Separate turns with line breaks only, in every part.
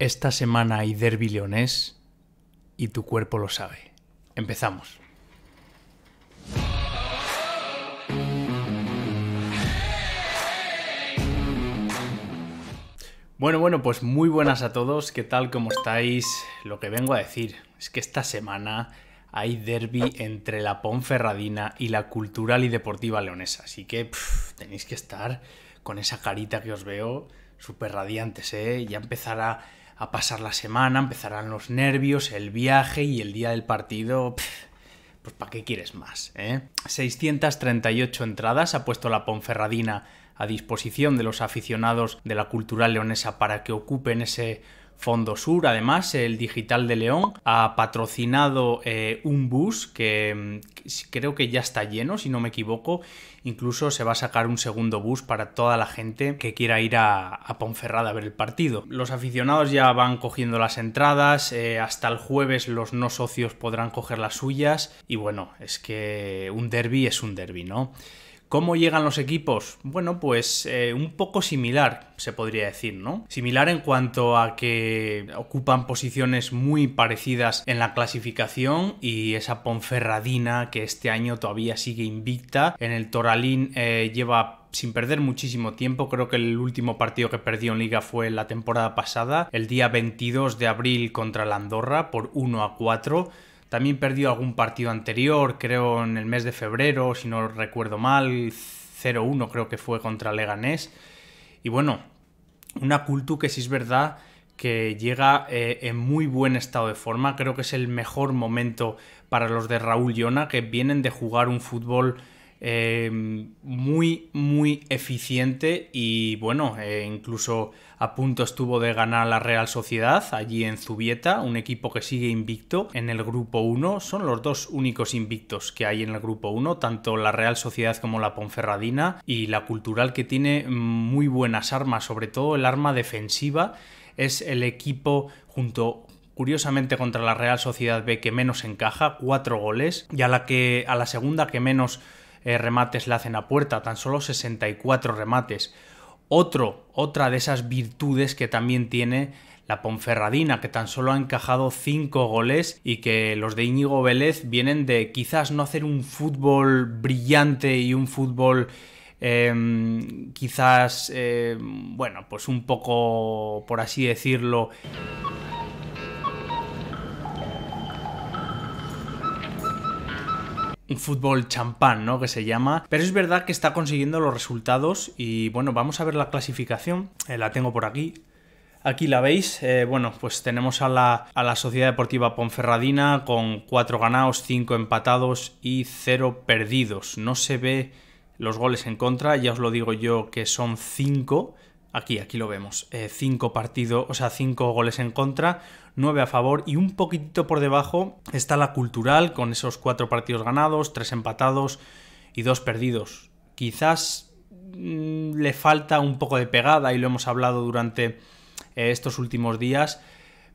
Esta semana hay derby leonés y tu cuerpo lo sabe. Empezamos. Bueno, bueno, pues muy buenas a todos. ¿Qué tal? ¿Cómo estáis? Lo que vengo a decir es que esta semana hay derby entre la Ponferradina y la Cultural y Deportiva Leonesa. Así que tenéis que estar con esa carita que os veo súper radiantes, ¿eh? Ya empezará a pasar la semana, empezarán los nervios, el viaje y el día del partido... pues ¿para qué quieres más? Eh? 638 entradas ha puesto la Ponferradina a disposición de los aficionados de la cultura leonesa para que ocupen ese Fondo Sur, además, el Digital de León, ha patrocinado eh, un bus que, mm, creo que ya está lleno, si no me equivoco. Incluso se va a sacar un segundo bus para toda la gente que quiera ir a, Ponferrada a ver el partido. Los aficionados ya van cogiendo las entradas, eh, hasta el jueves los no socios podrán coger las suyas. Y bueno, es que un derby es un derby, ¿no? ¿Cómo llegan los equipos? Bueno, pues eh, un poco similar, se podría decir, ¿no? Similar en cuanto a que ocupan posiciones muy parecidas en la clasificación y esa Ponferradina que este año todavía sigue invicta. En el Toralín eh, lleva sin perder muchísimo tiempo. Creo que el último partido que perdió en liga fue la temporada pasada, el día 22 de abril contra la Andorra por 1 a 4. También perdió algún partido anterior, creo en el mes de febrero, si no recuerdo mal, 0-1 creo que fue contra Leganés. Y bueno, una Cultu que sí es verdad que llega eh, en muy buen estado de forma. Creo que es el mejor momento para los de Raúl Llona, que vienen de jugar un fútbol Em, muy, muy eficiente y bueno, eh, incluso a punto estuvo de ganar la Real Sociedad allí en Zubieta, un equipo que sigue invicto en el Grupo 1. Son los dos únicos invictos que hay en el Grupo 1, tanto la Real Sociedad como la Ponferradina y la Cultural que tiene muy buenas armas, sobre todo el arma defensiva. Es el equipo junto, curiosamente contra la Real Sociedad B que menos encaja, cuatro goles, y a la que a la segunda que menos eh, remates la hacen a puerta, tan solo 64 remates. Otro, otra de esas virtudes que también tiene la Ponferradina, que tan solo ha encajado 5 goles y que los de Íñigo Vélez vienen de quizás no hacer un fútbol brillante y un fútbol em, quizás, eh, bueno, pues un poco, por así decirlo, un fútbol champán, ¿no? Que se llama. Pero es verdad que está consiguiendo los resultados y bueno, vamos a ver la clasificación. Eh, la tengo por aquí. Aquí la veis, eh, bueno, pues tenemos a la, Sociedad Deportiva Ponferradina con 4 ganados, 5 empatados y 0 perdidos. No se ve los goles en contra, ya os lo digo yo que son 5. Aquí, aquí lo vemos. 5 eh, partidos, o sea, 5 goles en contra. 9 a favor y un poquitito por debajo está la cultural con esos 4 partidos ganados, 3 empatados y 2 perdidos. Quizás mm, le falta un poco de pegada y lo hemos hablado durante eh, estos últimos días,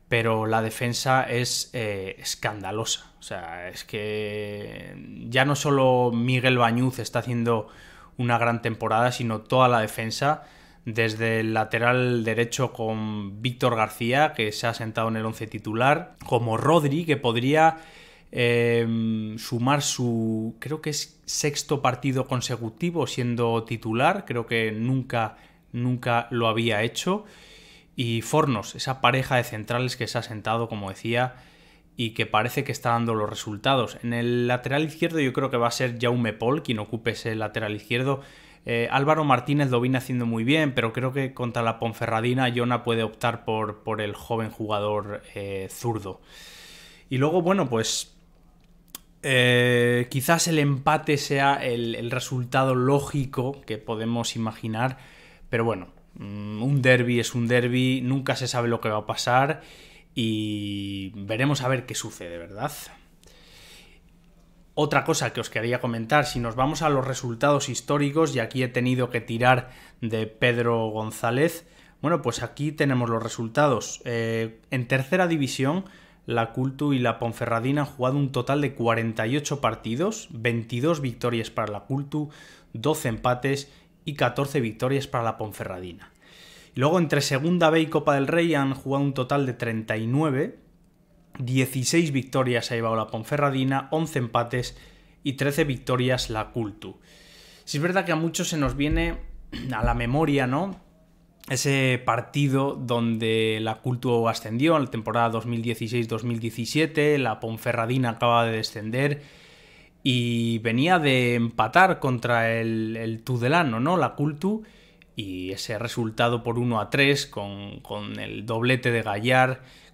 pero la defensa es eh, escandalosa. O sea, es que ya no solo Miguel Bañuz está haciendo una gran temporada, sino toda la defensa desde el lateral derecho con Víctor García, que se ha sentado en el 11 titular, como Rodri, que podría em, sumar su, creo que es sexto partido consecutivo siendo titular, creo que nunca, nunca lo había hecho, y Fornos, esa pareja de centrales que se ha sentado, como decía, y que parece que está dando los resultados. En el lateral izquierdo yo creo que va a ser Jaume Paul quien ocupe ese lateral izquierdo. Eh, Álvaro Martínez lo viene haciendo muy bien, pero creo que contra la Ponferradina Jona puede optar por, el joven jugador eh, zurdo. Y luego, bueno, pues eh, quizás el empate sea el, el, resultado lógico que podemos imaginar, pero bueno, mm, un derby es un derby, nunca se sabe lo que va a pasar y veremos a ver qué sucede, ¿verdad? Otra cosa que os quería comentar, si nos vamos a los resultados históricos, y aquí he tenido que tirar de Pedro González, bueno, pues aquí tenemos los resultados. Eh, en tercera división, la Cultu y la Ponferradina han jugado un total de 48 partidos, 22 victorias para la Cultu, 12 empates y 14 victorias para la Ponferradina. Luego entre Segunda B y Copa del Rey han jugado un total de 39, 16 victorias ha llevado la Ponferradina, 11 empates y 13 victorias la Cultu. Si es verdad que a muchos se nos viene a la memoria, ¿no? Ese partido donde la Cultu ascendió en la temporada 2016-2017, la Ponferradina acaba de descender y venía de empatar contra el, Tudelano, ¿no? La Cultu y ese resultado por 1 a 3 con, con el doblete de Gallar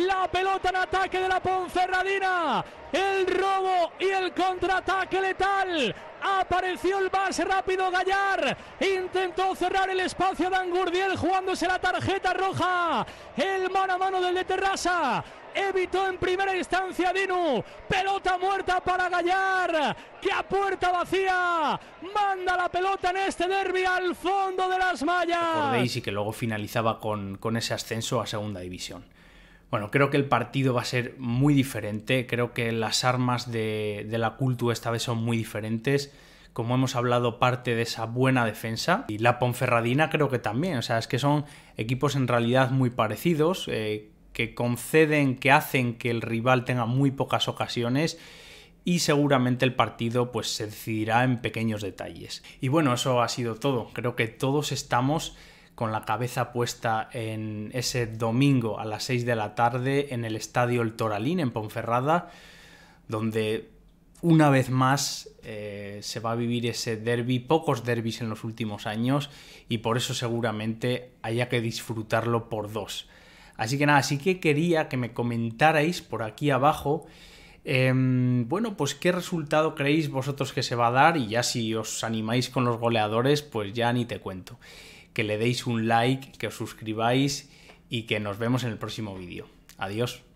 La pelota en ataque de la Ponferradina. El robo y el contraataque letal Apareció el base rápido Gallar. Intentó cerrar el espacio de Angurdiel jugándose la tarjeta roja. El mano a mano del de Terrasa evitó en primera instancia Dinu. Pelota muerta para Gallar, que a puerta vacía manda la pelota en este derby al fondo de las mallas. y que
luego finalizaba con, con ese ascenso a segunda división. Bueno, creo que el partido va a ser muy diferente, creo que las armas de, la cultura esta vez son muy diferentes como hemos hablado, parte de esa buena defensa. Y la Ponferradina creo que también. O sea, es que son equipos en realidad muy parecidos, eh, que conceden, que hacen que el rival tenga muy pocas ocasiones. Y seguramente el partido pues, se decidirá en pequeños detalles. Y bueno, eso ha sido todo. Creo que todos estamos con la cabeza puesta en ese domingo a las 6 de la tarde en el Estadio El Toralín en Ponferrada, donde una vez más eh, se va a vivir ese derby, pocos derbis en los últimos años, y por eso seguramente haya que disfrutarlo por dos. Así que nada, sí que quería que me comentarais por aquí abajo, em, bueno, pues qué resultado creéis vosotros que se va a dar, y ya si os animáis con los goleadores, pues ya ni te cuento que le deis un like, que os suscribáis y que nos vemos en el próximo vídeo. Adiós.